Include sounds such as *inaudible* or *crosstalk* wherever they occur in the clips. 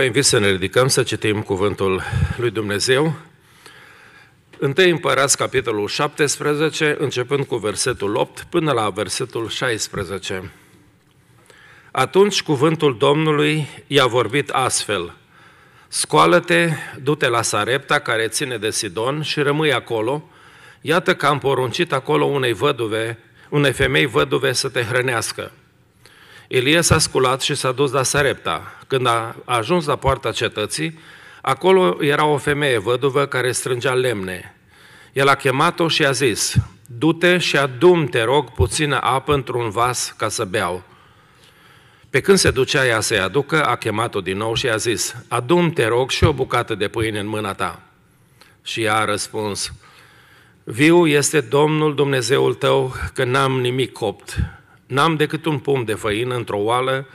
vă invit să ne ridicăm să citim cuvântul lui Dumnezeu. Întâi împărați capitolul 17, începând cu versetul 8 până la versetul 16. Atunci cuvântul Domnului i-a vorbit astfel. Scoală-te, du-te la Sarepta care ține de Sidon și rămâi acolo. Iată că am poruncit acolo unei văduve, unei femei văduve să te hrănească. Ilie s-a sculat și s-a dus la Sarepta. Când a ajuns la poarta cetății, acolo era o femeie văduvă care strângea lemne. El a chemat-o și a zis, du-te și adum, te rog, puțină apă într-un vas ca să beau. Pe când se ducea ea să-i aducă, a chemat-o din nou și a zis, adum, te rog, și o bucată de pâine în mâna ta. Și ea a răspuns, viu este Domnul Dumnezeul tău, că n-am nimic copt, n-am decât un pumn de făină într-o oală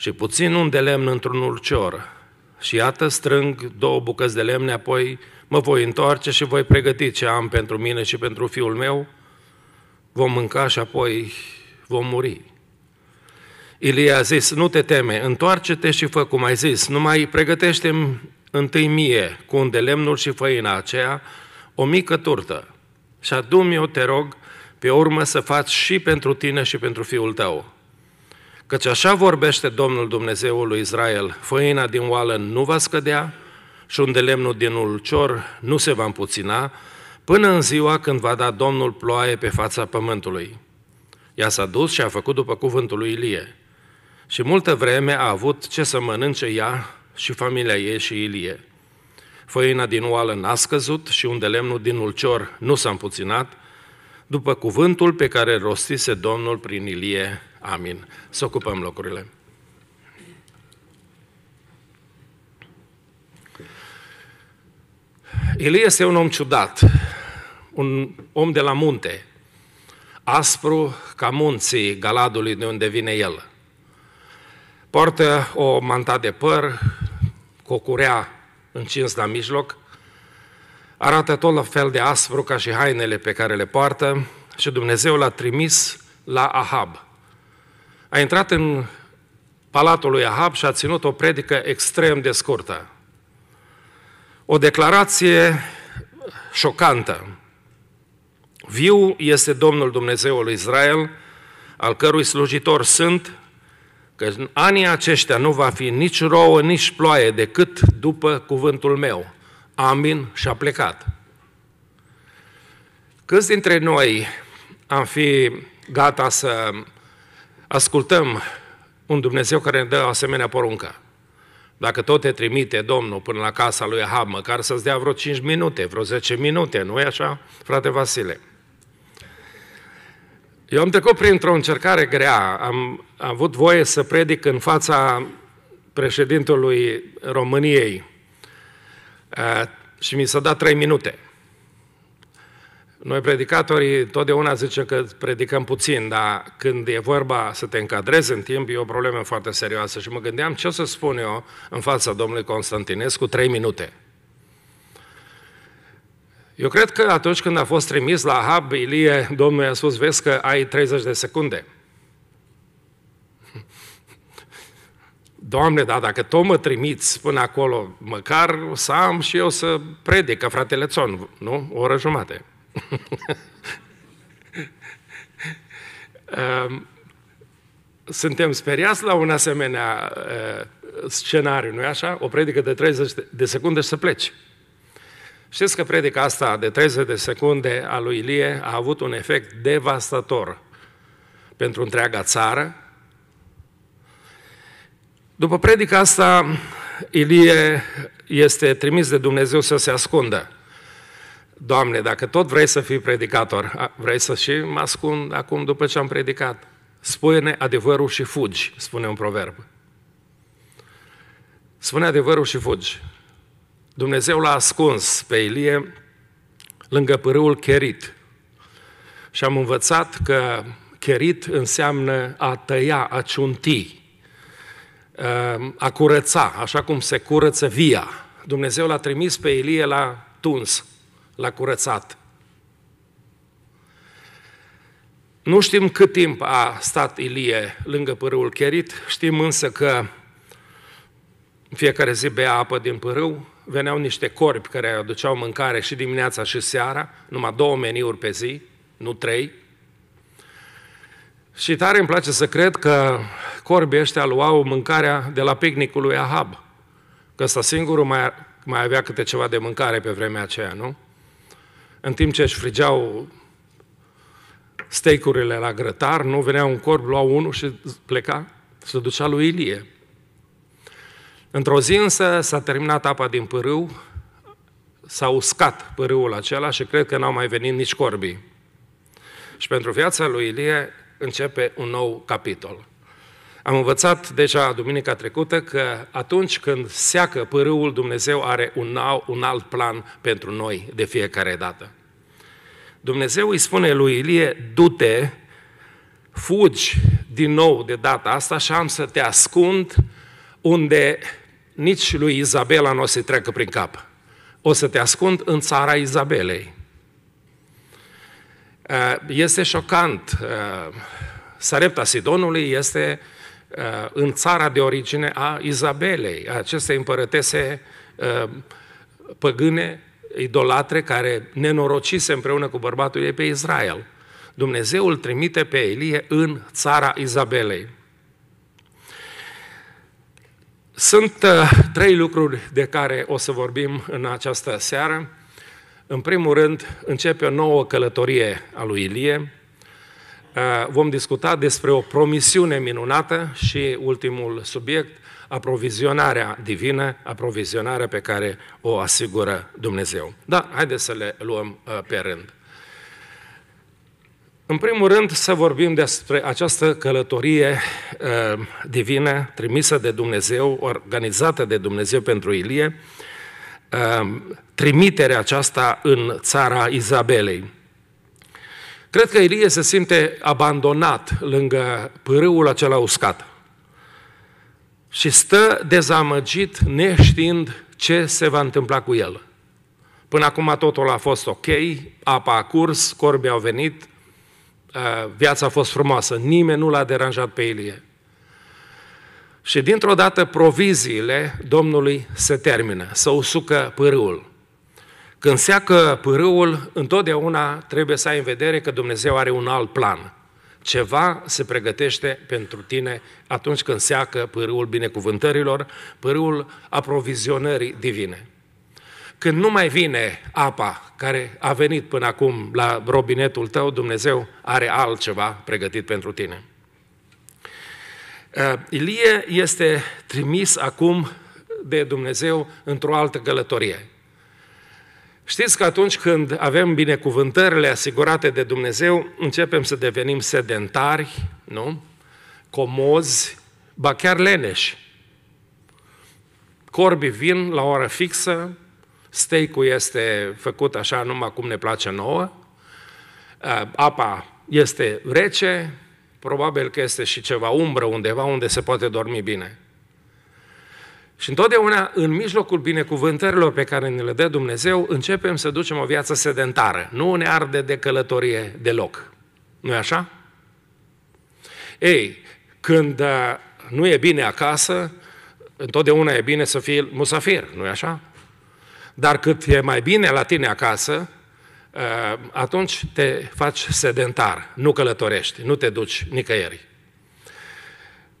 și puțin un de lemn într-un ulcior. Și iată strâng două bucăți de lemne, apoi mă voi întoarce și voi pregăti ce am pentru mine și pentru fiul meu. Vom mânca și apoi vom muri. Ilie a zis, nu te teme, întoarce-te și fă cum ai zis, numai pregătește-mi întâi mie cu un de lemnul și făina aceea, o mică turtă și adu-mi, o te rog, pe urmă să faci și pentru tine și pentru fiul tău. Căci așa vorbește Domnul Dumnezeul lui Israel, făina din oală nu va scădea și unde lemnul din ulcior nu se va împuțina, până în ziua când va da Domnul ploaie pe fața pământului. Ea s-a dus și a făcut după cuvântul lui Ilie. Și multă vreme a avut ce să mănânce ea și familia ei și Ilie. Făina din oală n-a scăzut și unde lemnul din ulcior nu s-a împuținat, după cuvântul pe care rostise Domnul prin Ilie Amin. Să ocupăm locurile. Ilie este un om ciudat, un om de la munte, aspru ca munții Galadului de unde vine el. Poartă o manta de păr, cu o curea încins la mijloc, arată tot la fel de aspru ca și hainele pe care le poartă și Dumnezeu l-a trimis la Ahab, a intrat în palatul lui Ahab și a ținut o predică extrem de scurtă. O declarație șocantă. Viu este Domnul Dumnezeul Israel, al cărui slujitor sunt, că în anii aceștia nu va fi nici rouă, nici ploaie, decât după cuvântul meu. Amin și a plecat. Câți dintre noi am fi gata să Ascultăm un Dumnezeu care ne dă asemenea poruncă. Dacă tot te trimite Domnul până la casa lui Ahab, măcar să-ți dea vreo 5 minute, vreo 10 minute, nu e așa, frate Vasile? Eu am trecut printr-o încercare grea. Am avut voie să predic în fața președintelui României eh, și mi s-a dat 3 minute – noi predicatorii totdeauna zicem că predicăm puțin, dar când e vorba să te încadrezi în timp, e o problemă foarte serioasă și mă gândeam ce o să spun eu în fața domnului Constantinescu trei minute. Eu cred că atunci când a fost trimis la Hab, Ilie, Domnul i-a spus, vezi că ai 30 de secunde. Doamne, da, dacă tot mă trimiți până acolo, măcar să am și eu să predic, ca fratele Țon, nu? O oră jumate. Ehm, suntem speriați la un asemenea eh, scenariu, nu-i așa? O predică de 30 de secunde și să pleci. Știți că predica asta de 30 de secunde a lui Ilie a avut un efect devastator pentru întreaga țară. După predica asta, Ilie este trimis de Dumnezeu să se ascundă. Doamne, dacă tot vrei să fii predicator, vrei să și mă ascund acum după ce am predicat? spune adevărul și fugi, spune un proverb. Spune adevărul și fugi. Dumnezeu l-a ascuns pe Ilie lângă pârâul Cherit. Și am învățat că Cherit înseamnă a tăia, a ciunti, ehm, a curăța, așa cum se curăță via. Dumnezeu l-a trimis pe Ilie la Tuns, la curățat. Nu știm cât timp a stat Ilie lângă pârâul Cherit, știm însă că în fiecare zi bea apă din pârâu, veneau niște corbi care aduceau mâncare și dimineața și seara, numai două meniuri pe zi, nu trei. Și tare îmi place să cred că corbii ăștia luau mâncarea de la picnicul lui Ahab, că ăsta singurul mai, mai avea câte ceva de mâncare pe vremea aceea, nu? în timp ce își frigeau steicurile la grătar, nu venea un corb, lua unul și pleca, se ducea lui Ilie. Într-o zi însă s-a terminat apa din pârâu, s-a uscat pârâul acela și cred că n-au mai venit nici corbii. Și pentru viața lui Ilie începe un nou capitol. Am învățat deja duminica trecută că atunci când seacă pârâul, Dumnezeu are un, nou, un alt plan pentru noi de fiecare dată. Dumnezeu îi spune lui Ilie, du-te, fugi din nou de data asta și am să te ascund unde nici lui Izabela nu o să treacă prin cap. O să te ascund în țara Izabelei. Uh, este șocant. Uh, Sarepta Sidonului este uh, Uh, în țara de origine a Izabelei, a acestei împărătese uh, păgâne, idolatre, care nenorocise împreună cu bărbatul ei pe Israel. Dumnezeu îl trimite pe Elie în țara Izabelei. Sunt uh, trei lucruri de care o să vorbim în această seară. În primul rând, începe o nouă călătorie a lui Ilie, Eh, vom discuta despre o promisiune minunată și ultimul subiect, aprovizionarea divină, aprovizionarea pe care o asigură Dumnezeu. Da, haideți să le luăm eh, pe rând. În primul rând să vorbim despre această călătorie eh, divină trimisă de Dumnezeu, organizată de Dumnezeu pentru Ilie, trimiterea aceasta în țara Izabelei. Cred că Ilie se simte abandonat lângă pârâul acela uscat. Și stă dezamăgit, neștiind ce se va întâmpla cu el. Până acum totul a fost ok, apa a curs, corbii au venit, uh, viața a fost frumoasă, nimeni nu l-a deranjat pe Ilie. Și dintr-o dată proviziile Domnului se termină, să usucă pârâul. Când seacă pârâul, întotdeauna trebuie să ai în vedere că Dumnezeu are un alt plan. Ceva se pregătește pentru tine atunci când seacă pârâul binecuvântărilor, pârâul aprovizionării divine. Când nu mai vine apa care a venit până acum la robinetul tău, Dumnezeu are altceva pregătit pentru tine. Uh, Ilie este trimis acum de Dumnezeu într-o altă călătorie. Știți că atunci când avem binecuvântările asigurate de Dumnezeu, începem să devenim sedentari, nu? Comozi, ba chiar leneși. Corbi vin la ora fixă, steak este făcut așa numai cum ne place nouă, apa este rece, probabil că este și ceva umbră undeva unde se poate dormi bine. Și întotdeauna, în mijlocul binecuvântărilor pe care ne le dă Dumnezeu, începem să ducem o viață sedentară. Nu ne arde de călătorie deloc. nu e așa? Ei, când uh, nu e bine acasă, întotdeauna e bine să fii musafir, nu e așa? Dar cât e mai bine la tine acasă, uh, atunci te faci sedentar, nu călătorești, nu te duci nicăieri.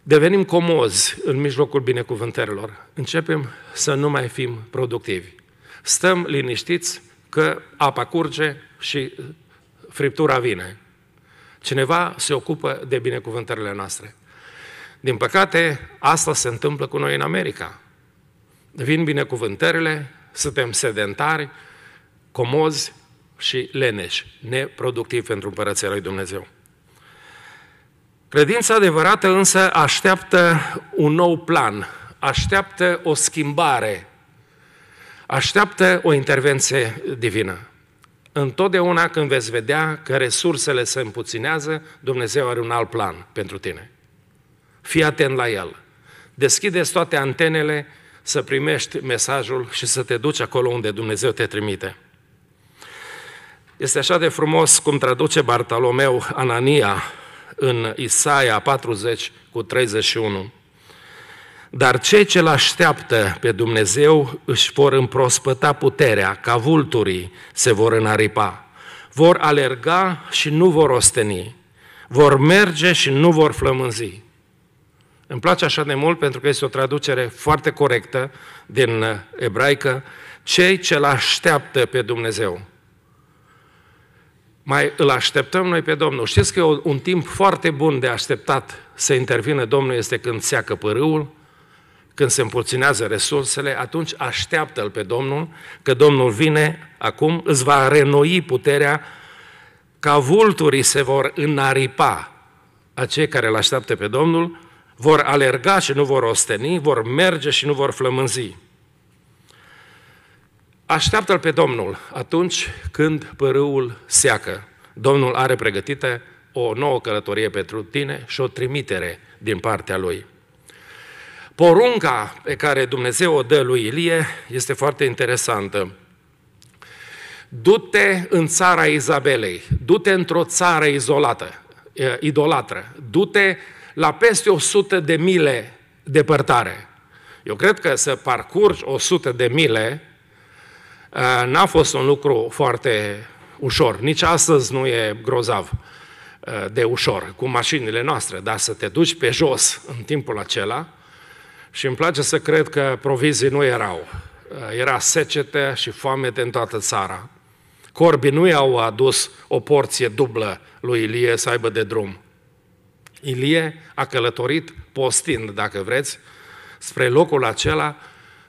Devenim comozi în mijlocul binecuvântărilor. Începem să nu mai fim productivi. Stăm liniștiți că apa curge și uh, friptura vine. Cineva se ocupă de binecuvântările noastre. Din păcate, asta se întâmplă cu noi în America. Vin binecuvântările, suntem sedentari, comozi și leneși, neproductivi pentru Împărăția lui Dumnezeu. Credința adevărată însă așteaptă un nou plan, așteaptă o schimbare, așteaptă o intervenție divină. Întotdeauna când veți vedea că resursele se împuținează, Dumnezeu are un alt plan pentru tine. Fii atent la el. Deschideți toate antenele să primești mesajul și să te duci acolo unde Dumnezeu te trimite. Este așa de frumos cum traduce Bartolomeu Anania în Isaia 40 cu 31. Dar cei ce-L așteaptă pe Dumnezeu își vor împrospăta puterea, ca vulturii se vor înaripa. Vor alerga și nu vor osteni, vor merge și nu vor flămânzi. Îmi place așa de mult pentru că este o traducere foarte corectă din ebraică, cei ce-L așteaptă pe Dumnezeu mai îl așteptăm noi pe Domnul. Știți că un timp foarte bun de așteptat să intervine Domnul este când seacă părâul, când se împuținează resursele, atunci așteaptă-L pe Domnul, că Domnul vine acum, îți va renoi puterea, ca vulturii se vor înaripa, cei care îl așteaptă pe Domnul, vor alerga și nu vor osteni, vor merge și nu vor flămânzi. Așteaptă-l pe Domnul atunci când părâul seacă. Domnul are pregătită o nouă călătorie pentru tine și o trimitere din partea lui. Porunca pe care Dumnezeu o dă lui Ilie este foarte interesantă. Du-te în țara Izabelei, du-te într-o țară izolată, idolatră, du-te la peste 100 de mile depărtare. Eu cred că să parcurgi 100 de mile Eh, n-a fost un lucru foarte ușor. Nici astăzi nu e grozav eh, de ușor cu mașinile noastre, dar să te duci pe jos în timpul acela și îmi place să cred că provizii nu erau. Eh, era secete și foame în toată țara. Corbii nu i-au adus o porție dublă lui Ilie să aibă de drum. Ilie a călătorit postind, dacă vreți, spre locul acela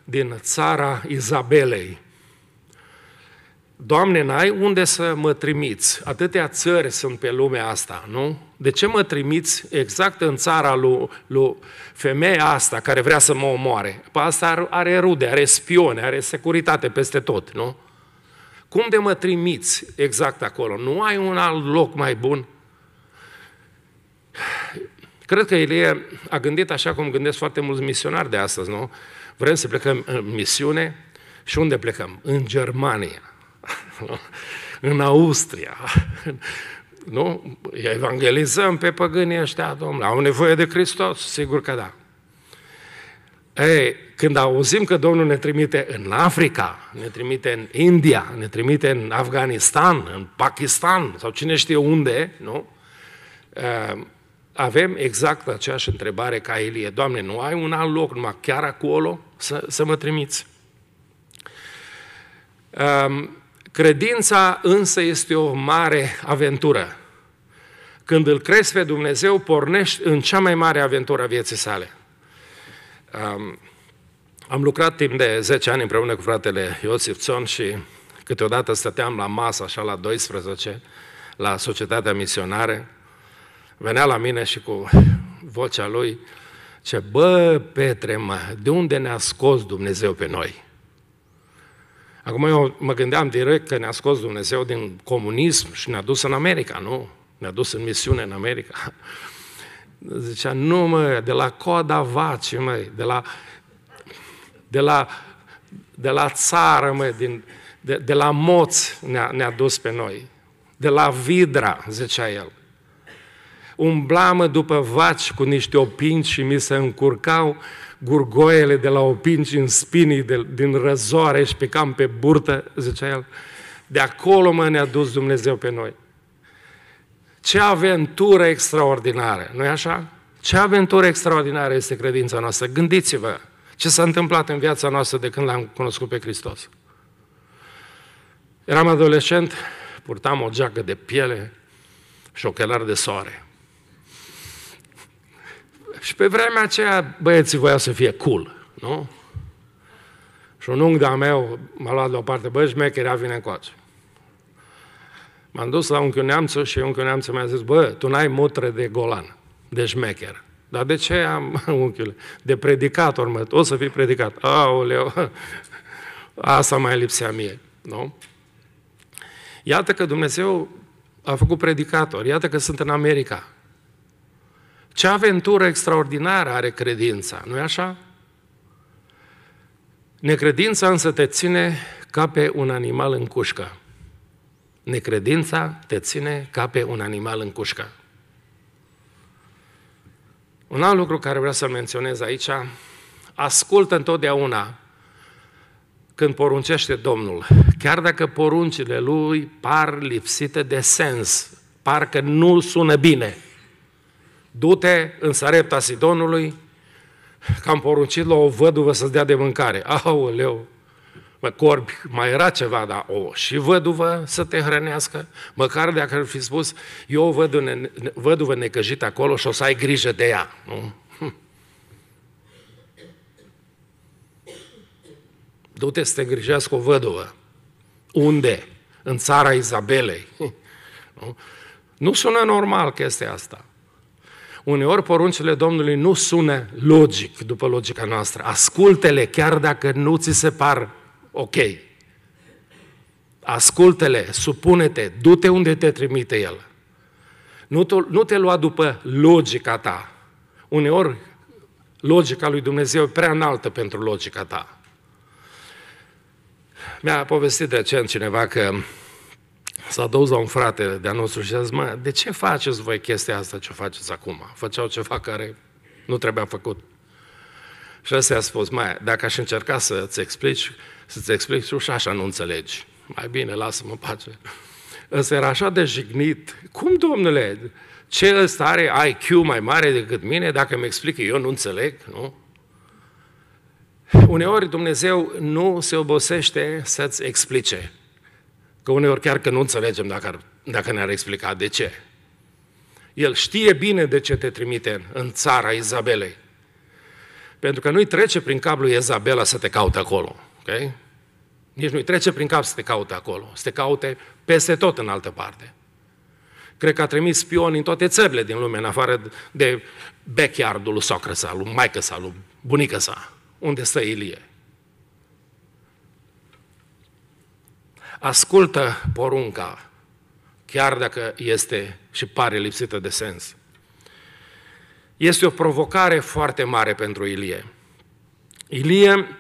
din țara Izabelei, Doamne, n-ai unde să mă trimiți? Atâtea țări sunt pe lumea asta, nu? De ce mă trimiți exact în țara lui, lui femeia asta care vrea să mă omoare? Pe păi asta are, are rude, are spione, are securitate peste tot, nu? Cum de mă trimiți exact acolo? Nu ai un alt loc mai bun? Cred că Ilie a gândit așa cum gândesc foarte mulți misionari de astăzi, nu? Vrem să plecăm în misiune și unde plecăm? În Germania. *laughs* în Austria. *laughs* Nu? Evangelizăm pe păgânii ăștia, domnule, au nevoie de Hristos, sigur că da. Ei, când auzim că Domnul ne trimite în Africa, ne trimite în India, ne trimite în Afganistan, în Pakistan sau cine știe unde, nu? Ehm, avem exact aceeași întrebare ca Elie. Doamne, nu ai un alt loc, numai chiar acolo să, să mă trimiți? Ehm, Credința însă este o mare aventură. Când îl crezi pe Dumnezeu, pornești în cea mai mare aventură a vieții sale. Um, am lucrat timp de 10 ani împreună cu fratele Iosif Țon și câteodată stăteam la masă, așa la 12, la societatea misionare. Venea la mine și cu vocea lui, ce bă, Petre, mă, de unde ne-a scos Dumnezeu pe noi? Acum eu mă gândeam direct că ne-a scos Dumnezeu din comunism și ne-a dus în America, nu? Ne-a dus în misiune în America. *laughs* Zicea, nu mă, de la coda vaci, mă, de la, de la, de la țară, mă, din, de, de la moți ne-a, ne dus pe noi. De la vidra, zicea el. Umblamă după vaci cu niște opinci și mi se încurcau gurgoiele de la opinci în spinii de, din răzoare și pe cam pe burtă, zicea el, de acolo mă ne-a dus Dumnezeu pe noi. Ce aventură extraordinară, nu-i așa? Ce aventură extraordinară este credința noastră. Gândiți-vă ce s-a întâmplat în viața noastră de când l-am cunoscut pe Hristos. Eram adolescent, purtam o geacă de piele și ochelari de soare. Și pe vremea aceea băieții voiau să fie cool, nu? Și un unghi de-a meu m-a luat deoparte, băi, șmecherea vine coace. M-am dus la unchiul neamță și unchiul neamță mi-a zis, bă, tu n-ai mutre de golan, de șmecher. Dar de ce am, *laughs* unchiule? De predicator, mă, o să fii predicat. Aoleu, *laughs* asta mai lipsea mie, nu? Iată că Dumnezeu a făcut predicator, iată că sunt în America, ce aventură extraordinară are credința, nu-i așa? Necredința însă te ține ca pe un animal în cușcă. Necredința te ține ca pe un animal în cușcă. Un alt lucru care vreau să-l menționez aici, ascultă întotdeauna când poruncește Domnul, chiar dacă poruncile lui par lipsite de sens, par că nu sună bine – du-te în Sarepta Sidonului, că am poruncit la o văduvă să-ți dea de mâncare. Aoleu, mă, corbi, mai era ceva, dar o și văduvă să te hrănească, măcar dacă ar fi spus, eu o văd ne, văduvă necăjită acolo și o să ai grijă de ea. Nu? Hm. Du-te să te grijească o văduvă. Unde? În țara Izabelei. Hm. Nu? nu sună normal chestia asta. Uneori poruncile Domnului nu sună logic după logica noastră. Ascultele chiar dacă nu ți se par ok. Ascultele, supune-te, du-te unde te trimite El. Nu te, nu te lua după logica ta. Uneori logica lui Dumnezeu e prea înaltă pentru logica ta. Mi-a povestit recent cineva că S-a dus la un frate de-a nostru și a zis, mă, de ce faceți voi chestia asta ce faceți acum? Făceau ceva care nu trebuia făcut. Și ăsta a spus, mai, dacă aș încerca să-ți explici, să-ți explici tu și așa nu înțelegi. Mai bine, lasă-mă pace. Ăsta era așa de jignit. Cum, domnule, ce ăsta are IQ mai mare decât mine dacă îmi explică eu nu înțeleg, nu? Uneori Dumnezeu nu se obosește să-ți explice. Că uneori chiar că nu înțelegem dacă, ar, dacă ne-ar explica de ce. El știe bine de ce te trimite în țara Izabelei. Pentru că nu-i trece prin cap lui Izabela să te caute acolo. Okay? Nici nu-i trece prin cap să te caute acolo. Să te caute peste tot în altă parte. Cred că a trimis spioni în toate țările din lume, în afară de backyard-ul lui socră sa, lui maică sa, lui bunică sa, unde stă Ilie. Ascultă porunca, chiar dacă este și pare lipsită de sens. Este o provocare foarte mare pentru Ilie. Ilie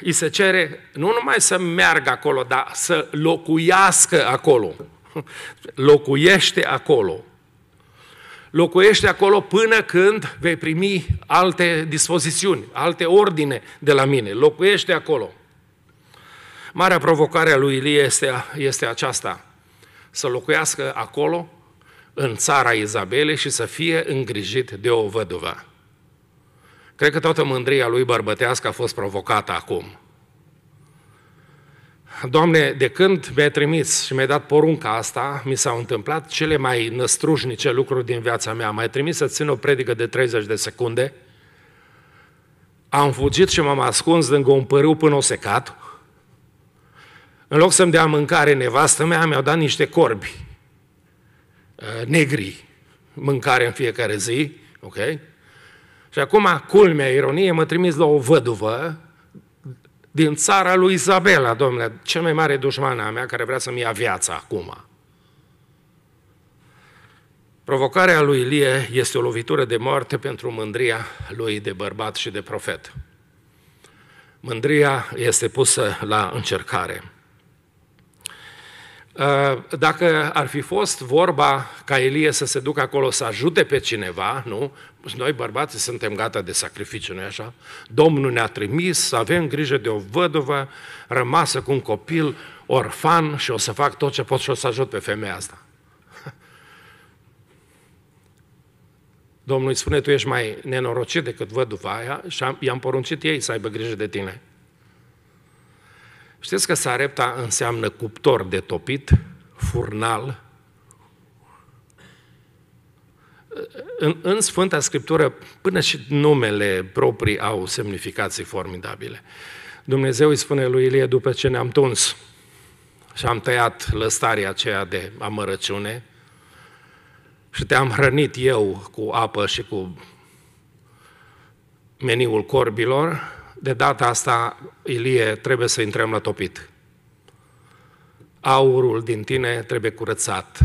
îi se cere nu numai să meargă acolo, dar să locuiască acolo. Locuiește acolo. Locuiește acolo până când vei primi alte dispozițiuni, alte ordine de la mine. Locuiește acolo. Marea provocare a lui Ilie este, este aceasta, să locuiască acolo, în țara Izabele și să fie îngrijit de o văduvă. Cred că toată mândria lui bărbătească a fost provocată acum. Doamne, de când mi-ai trimis și mi-ai dat porunca asta, mi s-au întâmplat cele mai năstrușnice lucruri din viața mea. M-ai trimis să țin o predică de 30 de secunde, am fugit și m-am ascuns lângă un pârâu până o secat, în loc să-mi dea mâncare nevastă mea, mi-au dat niște corbi uh, negri, mâncare în fiecare zi, ok? Și acum, culmea ironie, mă trimis la o văduvă din țara lui Isabela, domnule, cel mai mare dușman a mea, care vrea să-mi ia viața acum. Provocarea lui Ilie este o lovitură de moarte pentru mândria lui de bărbat și de profet. Mândria este pusă la încercare. Ă, dacă ar fi fost vorba ca Elie să se ducă acolo să ajute pe cineva, nu? Noi bărbații suntem gata de sacrificiu, nu așa? Domnul ne-a trimis să avem grijă de o văduvă rămasă cu un copil orfan și o să fac tot ce pot și o să ajut pe femeia asta. Domnul îi spune, tu ești mai nenorocit decât văduva aia și i-am poruncit ei să aibă grijă de tine. Știți că sarepta înseamnă cuptor de topit, furnal. În, în Sfânta Scriptură, până și numele proprii au semnificații formidabile. Dumnezeu îi spune lui Ilie, după ce ne-am tuns și am tăiat lăstarea aceea de amărăciune și te-am hrănit eu cu apă și cu meniul corbilor, de data asta, Ilie, trebuie să intrăm la topit. Aurul din tine trebuie curățat.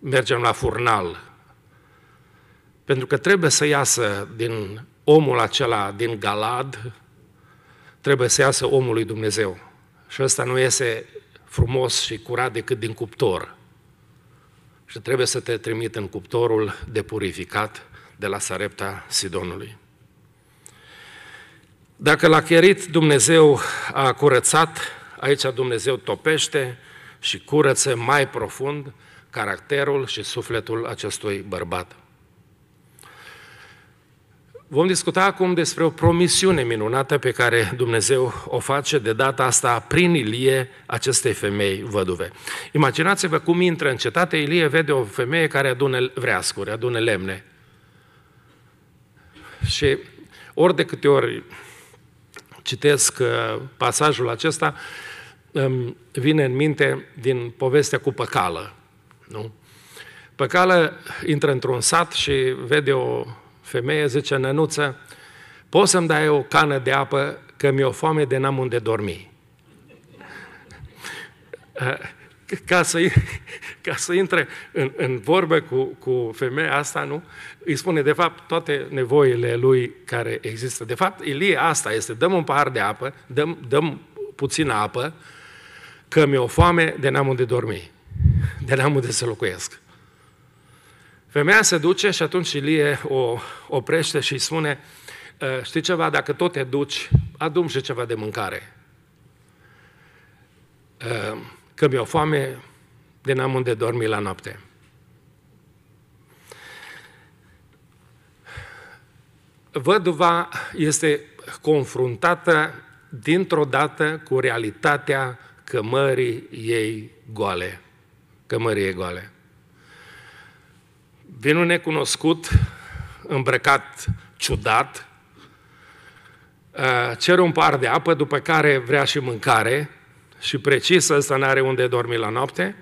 Mergem la furnal. Pentru că trebuie să iasă din omul acela, din Galad, trebuie să iasă omul lui Dumnezeu. Și ăsta nu iese frumos și curat decât din cuptor. Și trebuie să te trimit în cuptorul de purificat de la Sarepta Sidonului. Dacă la cherit Dumnezeu a curățat, aici Dumnezeu topește și curăță mai profund caracterul și sufletul acestui bărbat. Vom discuta acum despre o promisiune minunată pe care Dumnezeu o face de data asta prin Ilie acestei femei văduve. Imaginați-vă cum intră în cetate, Ilie vede o femeie care adună vreascuri, adună lemne. Și ori de câte ori citesc uh, pasajul acesta, îmi vine în minte din povestea cu păcală. Nu? Păcală intră într-un sat și vede o femeie, zice, Nănuță, poți să-mi dai o cană de apă că mi-o foame de n-am unde dormi. *laughs* Uh, ca să, *laughs* ca să intre în, în vorbă cu, cu femeia asta, nu? Îi spune, de fapt, toate nevoile lui care există. De fapt, Ilie asta este, dăm un pahar de apă, dăm, dăm puțină apă, că mi-o foame de n-am unde dormi, de n-am unde să locuiesc. Femeia se duce și atunci Ilie o oprește și îi spune, ă, știi ceva, dacă tot te duci, adum și ceva de mâncare. Uh, că mi-o foame de n-am unde dormi la noapte. Văduva este confruntată dintr-o dată cu realitatea cămării ei goale. Cămării ei goale. Vin un necunoscut, îmbrăcat ciudat, uh, cere un par de apă, după care vrea și mâncare, și precisă, ăsta nu are unde dormi la noapte.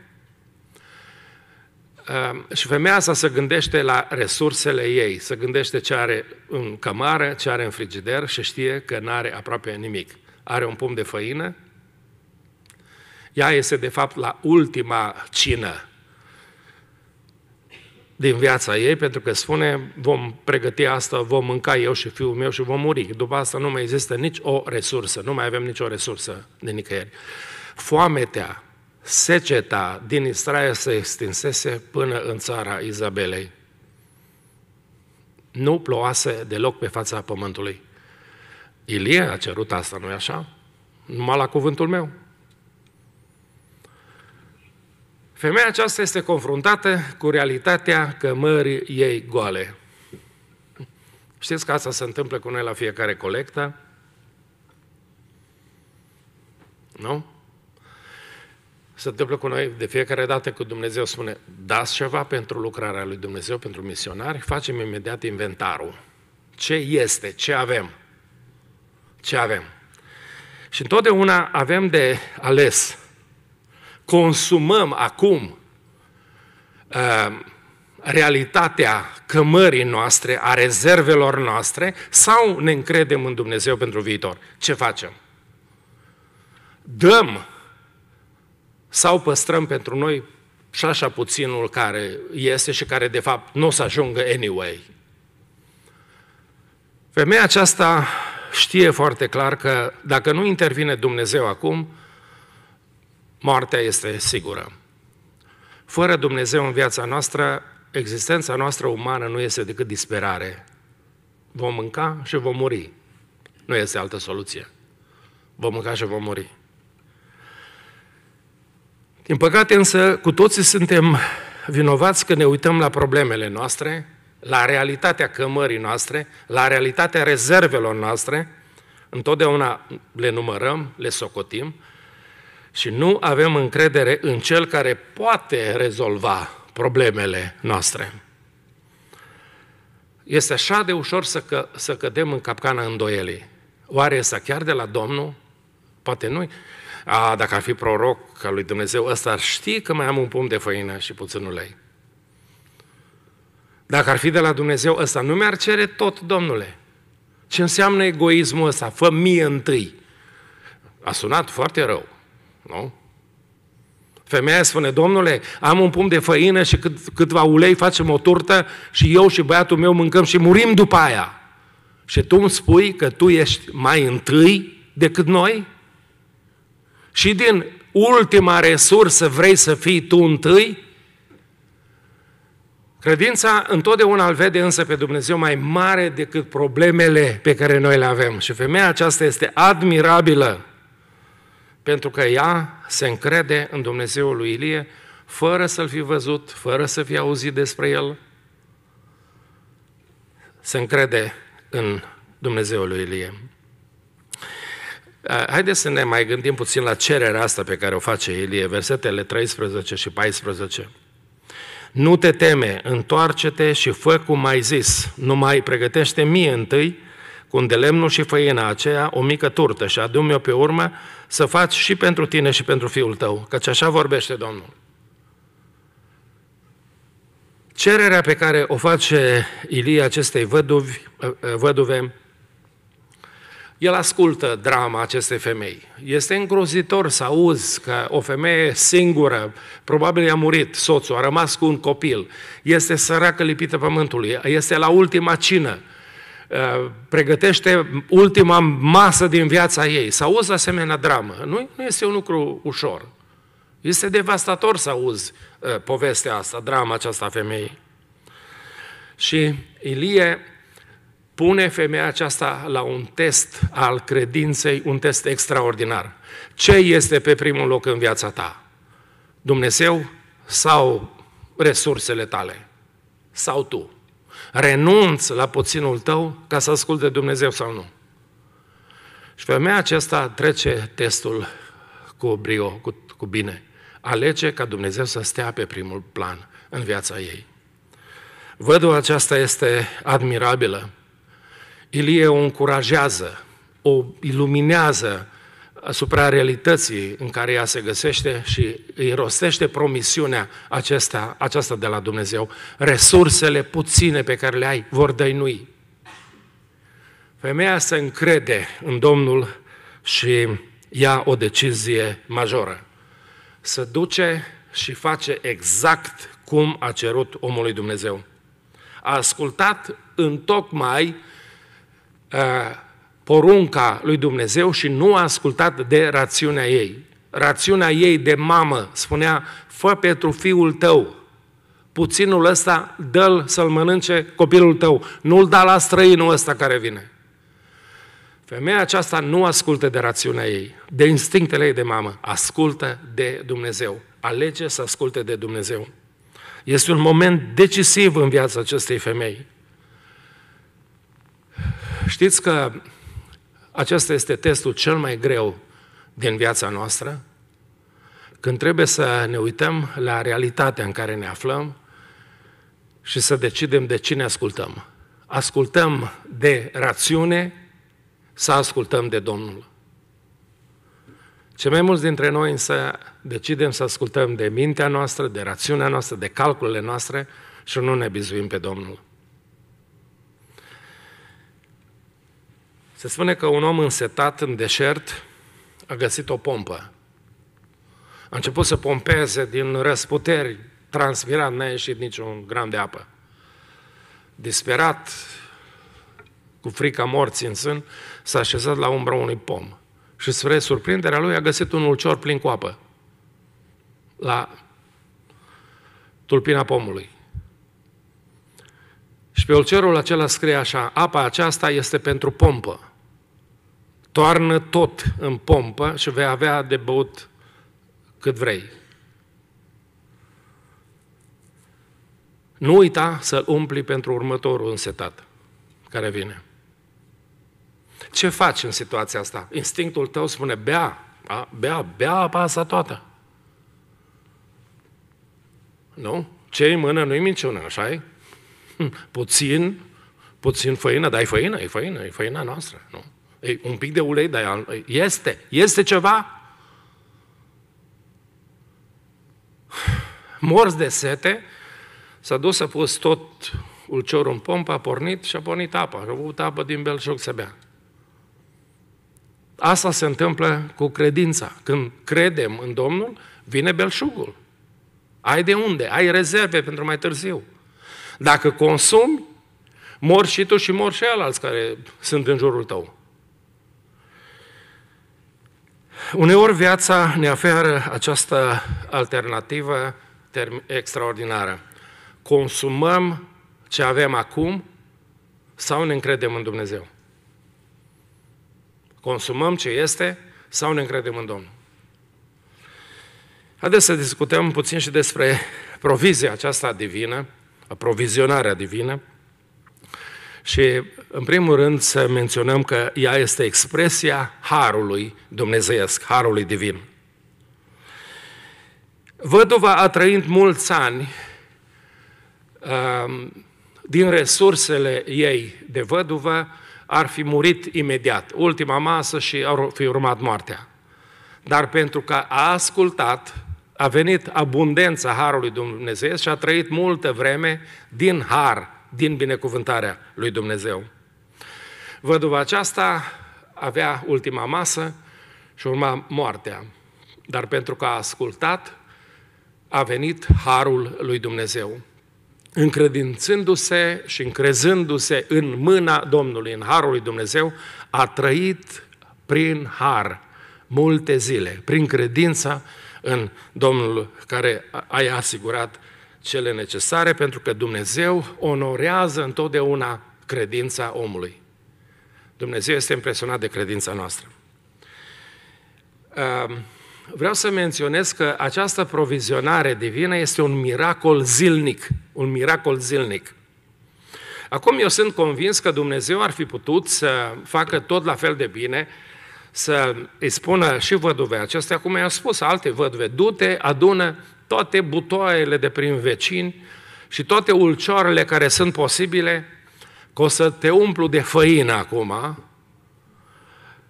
Ehm, și femeia asta se gândește la resursele ei, se gândește ce are în cămară, ce are în frigider și știe că nu are aproape nimic. Are un pumn de făină, ea este de fapt la ultima cină din viața ei, pentru că spune, vom pregăti asta, vom mânca eu și fiul meu și vom muri. După asta nu mai există nici o resursă, nu mai avem nicio resursă de nicăieri. Foametea, seceta din Israel se extinsese până în țara Izabelei. Nu ploase deloc pe fața pământului. Ilie a cerut asta, nu-i așa? Numai la cuvântul meu. Femeia aceasta este confruntată cu realitatea cămării ei goale. Știți că asta se întâmplă cu noi la fiecare colectă? Nu? Se întâmplă cu noi de fiecare dată când Dumnezeu spune dați ceva pentru lucrarea lui Dumnezeu, pentru misionari, facem imediat inventarul. Ce este? Ce avem? Ce avem? Și întotdeauna avem de ales consumăm acum uh, realitatea cămării noastre, a rezervelor noastre, sau ne încredem în Dumnezeu pentru viitor? Ce facem? Dăm sau păstrăm pentru noi și așa puținul care este și care de fapt nu o să ajungă anyway. Femeia aceasta știe foarte clar că dacă nu intervine Dumnezeu acum, moartea este sigură. Fără Dumnezeu în viața noastră, existența noastră umană nu este decât disperare. Vom mânca și vom muri. Nu este altă soluție. Vom mânca și vom muri. Din păcate însă, cu toții suntem vinovați că ne uităm la problemele noastre, la realitatea cămării noastre, la realitatea rezervelor noastre, întotdeauna le numărăm, le socotim și nu avem încredere în Cel care poate rezolva problemele noastre. Este așa de ușor să, că, să cădem în capcana îndoielii. Oare să chiar de la Domnul? Poate nu. A, dacă ar fi proroc ca lui Dumnezeu, ăsta ar ști că mai am un pumn de făină și puțin ulei. Dacă ar fi de la Dumnezeu, ăsta nu mi-ar cere tot, Domnule. Ce înseamnă egoismul ăsta? Fă mie întâi. A sunat foarte rău. Nu? Femeia spune, domnule, am un pumn de făină și cât, câtva ulei, facem o turtă și eu și băiatul meu mâncăm și murim după aia. Și tu îmi spui că tu ești mai întâi decât noi? Și din ultima resursă vrei să fii tu întâi? Credința întotdeauna îl vede însă pe Dumnezeu mai mare decât problemele pe care noi le avem. Și femeia aceasta este admirabilă pentru că ea se încrede în Dumnezeul lui Ilie, fără să-l fi văzut, fără să fi auzit despre el, se încrede în Dumnezeul lui Ilie. Haideți să ne mai gândim puțin la cererea asta pe care o face Ilie, versetele 13 și 14. Nu te teme, întoarce-te și fă cum ai zis, numai pregătește mie întâi, cu lemnul și făina aceea, o mică turtă și adu-mi-o pe urmă să faci și pentru tine și pentru fiul tău, căci așa vorbește Domnul. Cererea pe care o face Ilie acestei văduvi, ă, ă, văduve, el ascultă drama acestei femei. Este îngrozitor să auzi că o femeie singură, probabil i a murit soțul, a rămas cu un copil, este săracă lipită pământului, este la ultima cină, Uh, pregătește ultima masă din viața ei. Să auzi asemenea dramă. Nu, nu este un lucru ușor. Este devastator să auzi uh, povestea asta, drama aceasta femeii. Și Ilie pune femeia aceasta la un test al credinței, un test extraordinar. Ce este pe primul loc în viața ta? Dumnezeu sau resursele tale? Sau tu? renunți la puținul tău ca să asculte Dumnezeu sau nu. Și femeia aceasta trece testul cu brio, cu, cu bine. Alege ca Dumnezeu să stea pe primul plan în viața ei. Vădul aceasta este admirabilă. Ilie o încurajează, o iluminează, asupra realității în care ea se găsește și îi rostește promisiunea acesta, aceasta de la Dumnezeu. Resursele puține pe care le ai vor dăinui. Femeia se încrede în Domnul și ia o decizie majoră. Să duce și face exact cum a cerut omului Dumnezeu. A ascultat în tocmai uh, porunca lui Dumnezeu și nu a ascultat de rațiunea ei. Rațiunea ei de mamă spunea, fă pentru fiul tău, puținul ăsta dă-l să-l mănânce copilul tău, nu-l da la străinul ăsta care vine. Femeia aceasta nu ascultă de rațiunea ei, de instinctele ei de mamă, ascultă de Dumnezeu, alege să asculte de Dumnezeu. Este un moment decisiv în viața acestei femei. Știți că acesta este testul cel mai greu din viața noastră, când trebuie să ne uităm la realitatea în care ne aflăm și să decidem de cine ascultăm. Ascultăm de rațiune sau ascultăm de Domnul? Ce mai mulți dintre noi însă decidem să ascultăm de mintea noastră, de rațiunea noastră, de calculele noastre și nu ne bizuim pe Domnul. Se spune că un om însetat în deșert a găsit o pompă. A început să pompeze din răsputeri, transpirat n-a ieșit niciun gram de apă. Disperat, cu frica morții în sân, s-a așezat la umbra unui pom. Și spre surprinderea lui a găsit un ulcior plin cu apă la tulpina pomului. Și pe ulcerul acela scrie așa, apa aceasta este pentru pompă. Toarnă tot în pompă și vei avea de băut cât vrei. Nu uita să-l umpli pentru următorul însetat care vine. Ce faci în situația asta? Instinctul tău spune, bea, a, bea, bea apa asta toată. Nu? Ce în mână nu-i minciună, așa e? Hm, puțin, puțin făină, dar e făină, e făină, e făina noastră, nu? un pic de ulei, dar este, este ceva? Morți de sete, s-a dus, a pus tot ulciorul în pompă, a pornit și a pornit apa. A avut apă din belșug să bea. Asta se întâmplă cu credința. Când credem în Domnul, vine belșugul. Ai de unde, ai rezerve pentru mai târziu. Dacă consumi, mor și tu și mor și alți care sunt în jurul tău. Uneori viața ne oferă această alternativă extraordinară. Consumăm ce avem acum sau ne încredem în Dumnezeu? Consumăm ce este sau ne încredem în Domnul? Haideți să discutăm puțin și despre provizia aceasta divină, provizionarea divină, și, în primul rând, să menționăm că ea este expresia harului dumnezeiesc, harului divin. Văduva a trăit mulți ani um, din resursele ei de văduvă, ar fi murit imediat, ultima masă și ar fi urmat moartea. Dar pentru că a ascultat, a venit abundența Harului Dumnezeu și a trăit multă vreme din Har, din binecuvântarea lui Dumnezeu. Văduva aceasta avea ultima masă și urma moartea. Dar pentru că a ascultat, a venit harul lui Dumnezeu. Încredințându-se și încrezându-se în mâna Domnului, în harul lui Dumnezeu, a trăit prin har multe zile, prin credința în Domnul care a asigurat cele necesare, pentru că Dumnezeu onorează întotdeauna credința omului. Dumnezeu este impresionat de credința noastră. Vreau să menționez că această provizionare divină este un miracol zilnic, un miracol zilnic. Acum eu sunt convins că Dumnezeu ar fi putut să facă tot la fel de bine, să îi spună și văduvei acestea, cum i-a spus alte văduve, du-te, adună toate butoaiele de prin vecini și toate ulcioarele care sunt posibile, că o să te umplu de făină acum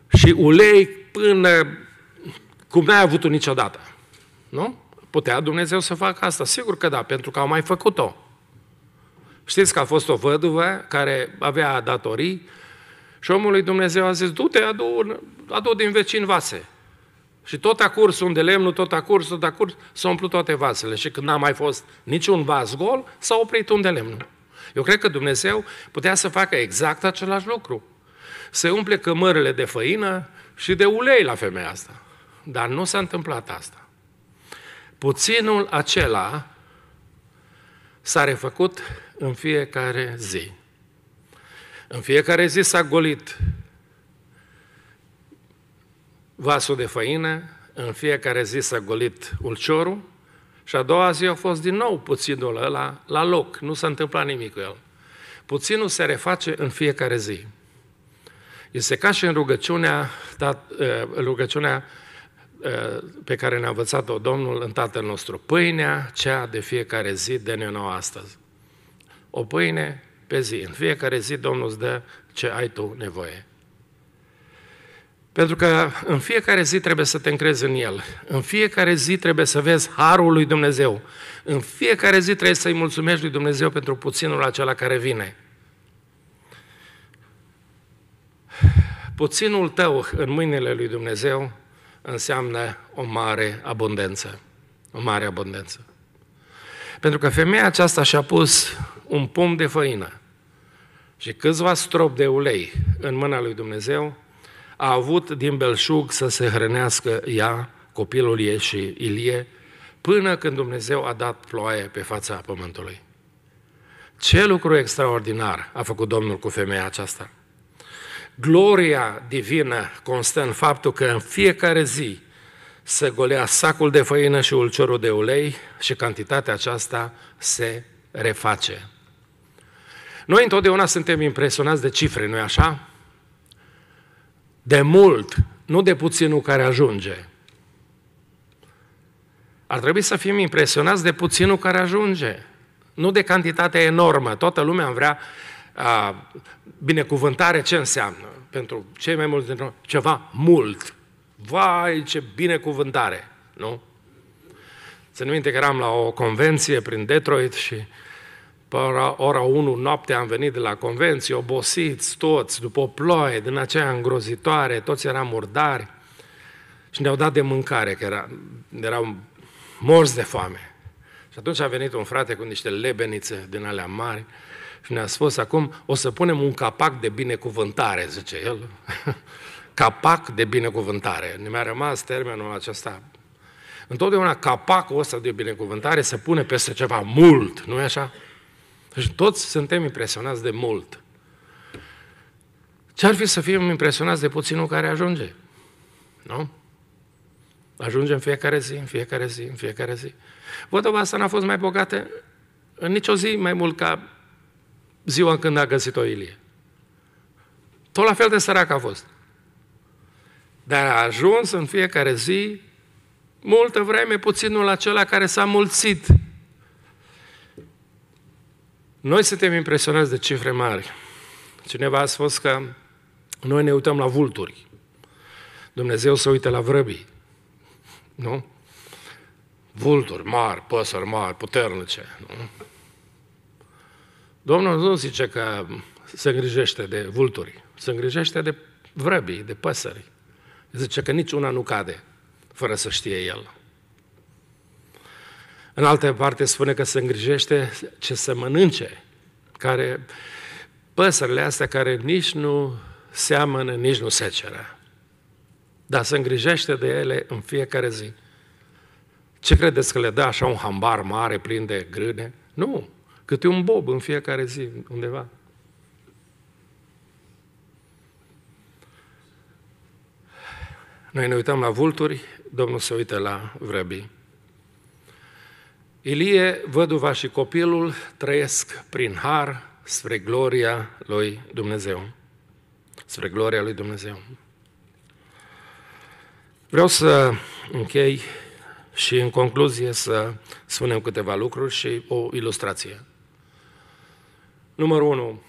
și ulei până cum n-ai avut-o niciodată. Nu? Putea Dumnezeu să facă asta? Sigur că da, pentru că au mai făcut-o. Știți că a fost o văduvă care avea datorii și omul lui Dumnezeu a zis, du-te, adu, adu din vecin vase. Și tot a curs unde lemnul, tot a curs, tot a curs, s-au umplut toate vasele. Și când n-a mai fost niciun vas gol, s-a oprit unde lemnul. Eu cred că Dumnezeu putea să facă exact același lucru. Se umple cămările de făină și de ulei la femeia asta. Dar nu s-a întâmplat asta. Puținul acela s-a refăcut în fiecare zi. În fiecare zi s-a golit vasul de făină, în fiecare zi s-a golit ulciorul și a doua zi a fost din nou puținul ăla la loc, nu s-a întâmplat nimic cu el. Puținul se reface în fiecare zi. Este ca și în rugăciunea, dat, ă, rugăciunea ă, pe care ne-a învățat-o Domnul în Tatăl nostru. Pâinea cea de fiecare zi de ne nouă astăzi. O pâine pe zi. În fiecare zi Domnul îți dă ce ai tu nevoie. Pentru că în fiecare zi trebuie să te încrezi în El. În fiecare zi trebuie să vezi harul lui Dumnezeu. În fiecare zi trebuie să-i mulțumești lui Dumnezeu pentru puținul acela care vine. Puținul tău în mâinile lui Dumnezeu înseamnă o mare abundență. O mare abundență. Pentru că femeia aceasta și-a pus un pom de făină și câțiva strop de ulei în mâna lui Dumnezeu a avut din belșug să se hrănească ea, copilul ei și Ilie, până când Dumnezeu a dat ploaie pe fața pământului. Ce lucru extraordinar a făcut Domnul cu femeia aceasta! Gloria divină constă în faptul că în fiecare zi se golea sacul de făină și ulciorul de ulei și cantitatea aceasta se reface. Noi întotdeauna suntem impresionați de cifre, nu-i așa? de mult, nu de puținul care ajunge. Ar trebui să fim impresionați de puținul care ajunge, nu de cantitatea enormă. Toată lumea vrea a, binecuvântare ce înseamnă pentru cei mai mulți dintre noi, ceva mult. Vai, ce binecuvântare, nu? Țin minte că eram la o convenție prin Detroit și ora, ora 1 noapte am venit de la convenție, obosiți toți, după o ploaie din aceea îngrozitoare, toți eram murdari și ne-au dat de mâncare, că era, erau morți de foame. Și atunci a venit un frate cu niște lebenițe din alea mari și ne-a spus, acum o să punem un capac de binecuvântare, zice el. *laughs* capac de binecuvântare. Ne mi-a rămas termenul acesta. Întotdeauna capacul ăsta de binecuvântare se pune peste ceva mult, nu-i așa? Deci toți suntem impresionați de mult. Ce-ar fi să fim impresionați de puținul care ajunge? Nu? Ajunge în fiecare zi, în fiecare zi, în fiecare zi. Vădova asta n-a fost mai bogată în nicio zi mai mult ca ziua când a găsit-o Ilie. Tot la fel de sărac a fost. Dar a ajuns în fiecare zi multă vreme puținul acela care s-a mulțit noi suntem impresionați de cifre mari. Cineva a spus că noi ne uităm la vulturi. Dumnezeu se uită la vrăbii. Nu? Vulturi mari, păsări mari, puternice. Nu? Domnul nu zice că se îngrijește de vulturi, se îngrijește de vrăbii, de păsări. Zice că nici una nu cade fără să știe el. În altă parte spune că se îngrijește ce să mănânce, care păsările astea care nici nu seamănă, nici nu seceră. Dar se îngrijește de ele în fiecare zi. Ce credeți că le dă așa un hambar mare plin de grâne? Nu, câte un bob în fiecare zi undeva. Noi ne uităm la vulturi, Domnul se uită la vrăbii. Ilie, văduva și copilul trăiesc prin har spre gloria lui Dumnezeu. Spre gloria lui Dumnezeu. Vreau să închei și în concluzie să spunem câteva lucruri și o ilustrație. Numărul 1.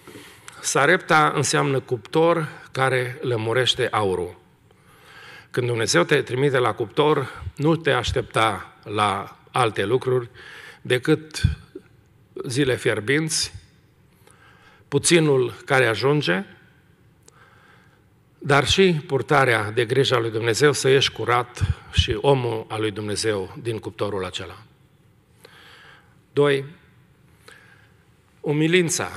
Sarepta înseamnă cuptor care lămurește aurul. Când Dumnezeu te trimite la cuptor, nu te aștepta la alte lucruri decât zile fierbinți, puținul care ajunge, dar și purtarea de grijă a lui Dumnezeu să ieși curat și omul al lui Dumnezeu din cuptorul acela. 2. Umilința.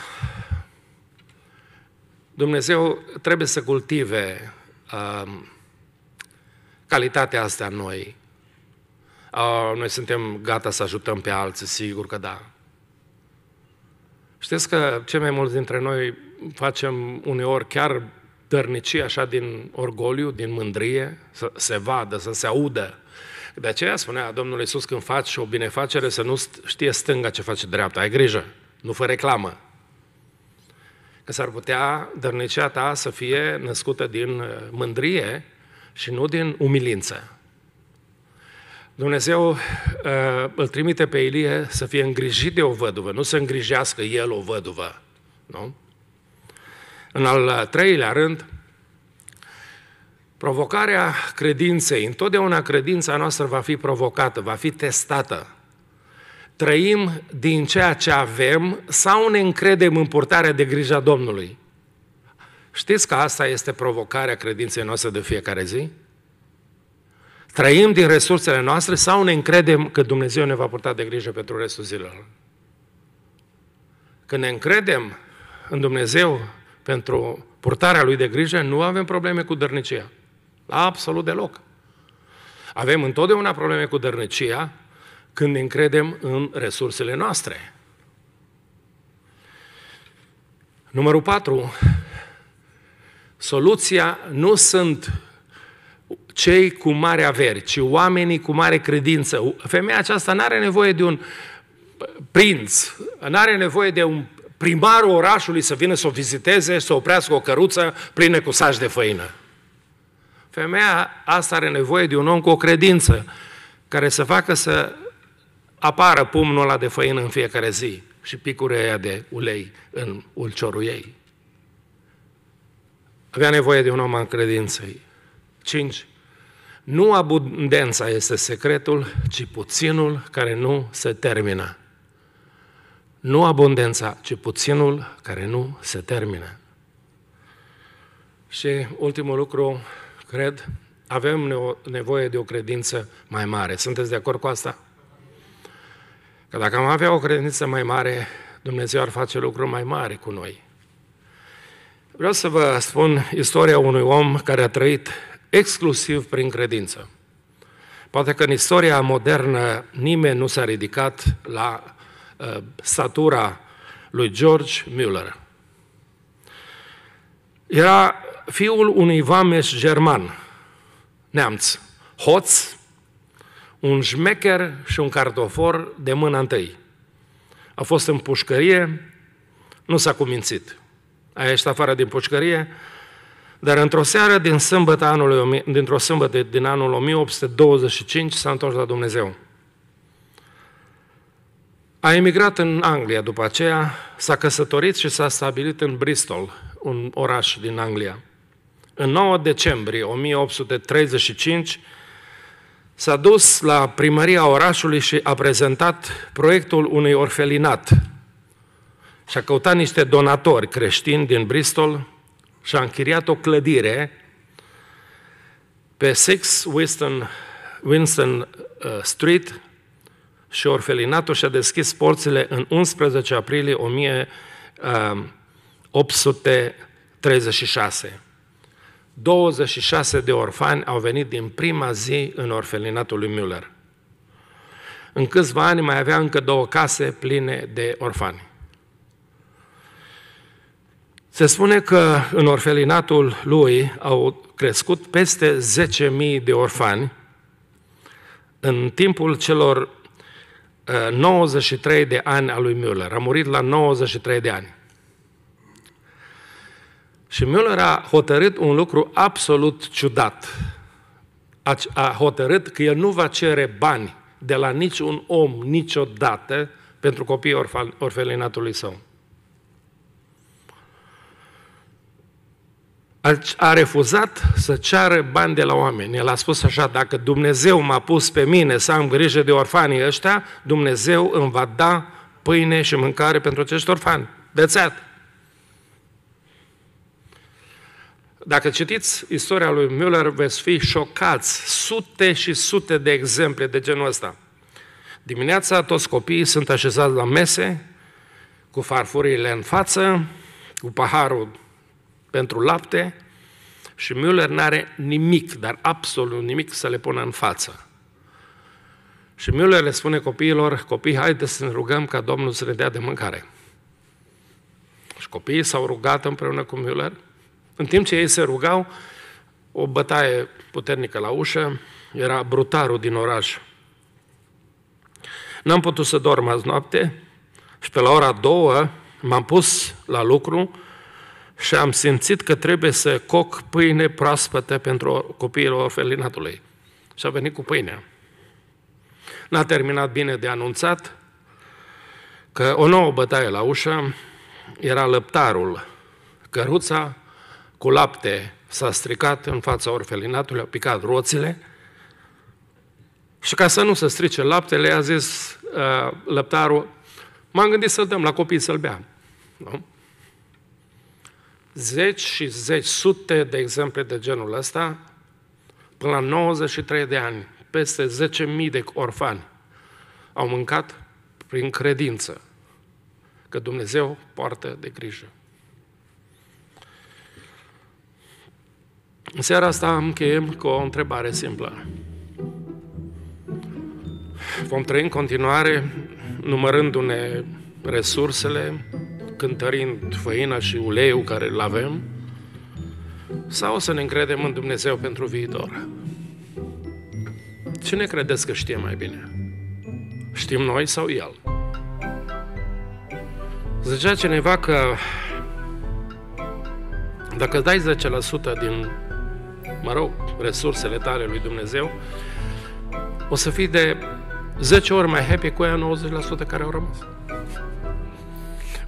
Dumnezeu trebuie să cultive uh, calitatea asta în noi noi suntem gata să ajutăm pe alții, sigur că da. Știți că cei mai mulți dintre noi facem uneori chiar dărnicie așa din orgoliu, din mândrie, să se vadă, să se audă. De aceea spunea Domnul Iisus când faci o binefacere să nu știe stânga ce face dreapta, ai grijă, nu fă reclamă. Că s-ar putea dărnicia ta să fie născută din uh, mândrie și nu din umilință. Dumnezeu uh, îl trimite pe Ilie să fie îngrijit de o văduvă, nu să îngrijească el o văduvă. Nu? În al treilea rând, provocarea credinței, întotdeauna credința noastră va fi provocată, va fi testată. Trăim din ceea ce avem sau ne încredem în purtarea de a Domnului? Știți că asta este provocarea credinței noastre de fiecare zi? trăim din resursele noastre sau ne încredem că Dumnezeu ne va purta de grijă pentru restul zilelor. Când ne încredem în Dumnezeu pentru purtarea Lui de grijă, nu avem probleme cu dărnicia. Absolut deloc. Avem întotdeauna probleme cu dărnicia când ne încredem în resursele noastre. Numărul 4. Soluția nu sunt cei cu mare averi, ci oamenii cu mare credință. Femeia aceasta nu are nevoie de un prinț, nu are nevoie de un primarul orașului să vină să o viziteze, să oprească o căruță plină cu saci de făină. Femeia asta are nevoie de un om cu o credință care să facă să apară pumnul ăla de făină în fiecare zi și picurea aia de ulei în ulciorul ei. Avea nevoie de un om al credinței. Cinci. Nu abundența este secretul, ci puținul care nu se termină. Nu abundența, ci puținul care nu se termină. Și ultimul lucru, cred, avem nevoie de o credință mai mare. Sunteți de acord cu asta? Că dacă am avea o credință mai mare, Dumnezeu ar face lucruri mai mari cu noi. Vreau să vă spun istoria unui om care a trăit exclusiv prin credință. Poate că în istoria modernă nimeni nu s-a ridicat la uh, satura lui George Müller. Era fiul unui vameș german, neamț, hoț, un șmecher și un cartofor de mâna întâi. A fost în pușcărie, nu s-a cumințit. A ieșit afară din pușcărie, dar într-o seară din sâmbătă anului, dintr-o sâmbătă din anul 1825 s-a întors la Dumnezeu. A emigrat în Anglia după aceea, s-a căsătorit și s-a stabilit în Bristol, un oraș din Anglia. În 9 decembrie 1835 s-a dus la primăria orașului și a prezentat proiectul unui orfelinat și a căutat niște donatori creștini din Bristol și a închiriat o clădire pe 6 Winston, Winston uh, Street și orfelinatul și-a deschis porțile în 11 aprilie 1836. 26 uh, de orfani au venit din prima zi în orfelinatul lui Müller. În câțiva ani mai avea încă două case pline de orfani. Se spune că în orfelinatul lui au crescut peste 10.000 de orfani în timpul celor 93 uh, de ani al lui Müller. A murit la 93 de ani. Și Müller a hotărât un lucru absolut ciudat. A, a hotărât că el nu va cere bani de la niciun om niciodată pentru copiii orfelinatului său. a refuzat să ceară bani de la oameni. El a spus așa, dacă Dumnezeu m-a pus pe mine să am grijă de orfanii ăștia, Dumnezeu îmi va da pâine și mâncare pentru acești orfani. Dețat! Dacă citiți istoria lui Müller, veți fi șocați. Sute și sute de exemple de genul ăsta. Dimineața toți copiii sunt așezați la mese, cu farfurile în față, cu paharul pentru lapte și Müller n-are nimic, dar absolut nimic să le pună în față. Și Müller le spune copiilor, copii, haideți să ne rugăm ca Domnul să ne dea de mâncare. Și copiii s-au rugat împreună cu Müller. În timp ce ei se rugau, o bătaie puternică la ușă, era brutarul din oraș. N-am putut să dorm azi noapte și pe la ora două m-am pus la lucru și am simțit că trebuie să coc pâine proaspătă pentru copiii orfelinatului. Și a venit cu pâinea. N-a terminat bine de anunțat că o nouă bătaie la ușă era lăptarul. Căruța cu lapte s-a stricat în fața orfelinatului, a picat roțile și ca să nu se strice laptele, a zis uh, lăptarul, m-am gândit să-l dăm la copii să-l bea. Nu? zeci și zeci, sute de exemple de genul ăsta, până la 93 de ani, peste 10.000 de orfani au mâncat prin credință că Dumnezeu poartă de grijă. În seara asta încheiem cu o întrebare simplă. Vom trăi în continuare numărându-ne resursele, cântărind făina și uleiul care îl avem, sau să ne încredem în Dumnezeu pentru viitor? Cine credeți că știe mai bine? Știm noi sau El? Zicea cineva că dacă dai 10% din, mă rog, resursele tale lui Dumnezeu, o să fii de 10 ori mai happy cu aia 90% care au rămas.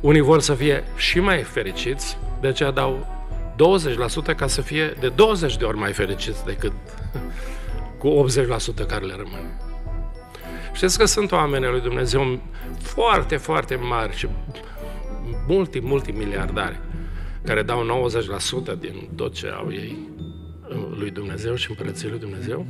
Unii vor să fie și mai fericiți, de aceea dau 20% ca să fie de 20 de ori mai fericiți decât *laughs* cu 80% care le rămân. Știți că sunt oameni lui Dumnezeu foarte, foarte mari și multi, multi miliardari care dau 90% din tot ce au ei uh, lui Dumnezeu și împărăției lui Dumnezeu?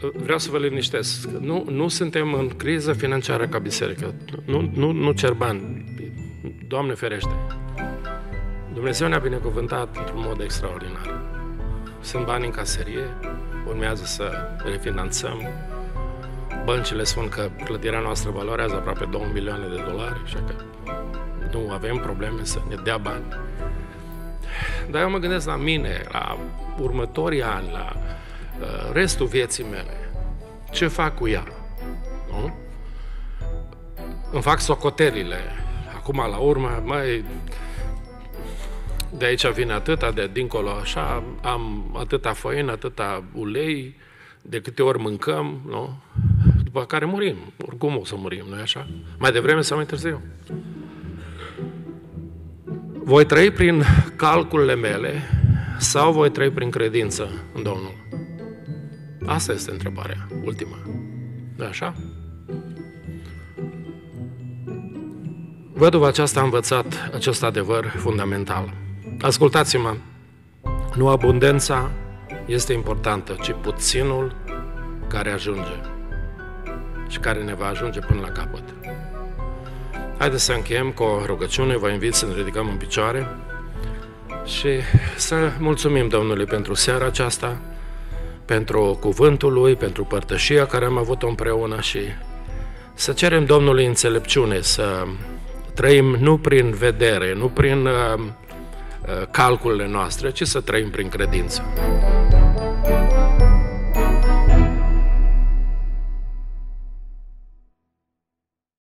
vreau să vă liniștesc. Nu, nu suntem în criză financiară ca biserică. Nu, nu, nu cer bani. Doamne ferește. Dumnezeu ne-a binecuvântat într-un mod extraordinar. Sunt bani în caserie, urmează să refinanțăm. Băncile spun că clădirea noastră valorează aproape 2 milioane de dolari, așa că nu avem probleme să ne dea bani. Dar eu mă gândesc la mine, la următorii ani, la Uh, restul vieții mele, ce fac cu ea? Nu? Îmi fac socotelile. Acum, la urmă, mai de aici vine atâta, de dincolo așa, am atâta făină, atâta ulei, de câte ori mâncăm, nu? După care murim. Oricum o să murim, nu așa? Mai devreme sau mai târziu. Voi trăi prin calculele mele sau voi trăi prin credință în Domnul? Asta este întrebarea ultima. nu da, așa? Văduva aceasta a învățat acest adevăr fundamental. Ascultați-mă, nu abundența este importantă, ci puținul care ajunge și care ne va ajunge până la capăt. Haideți să încheiem cu o rugăciune, vă invit să ne ridicăm în picioare și să mulțumim Domnului pentru seara aceasta, pentru cuvântul Lui, pentru părtășia care am avut-o împreună și să cerem Domnului înțelepciune, să trăim nu prin vedere, nu prin uh, uh, calculele noastre, ci să trăim prin credință.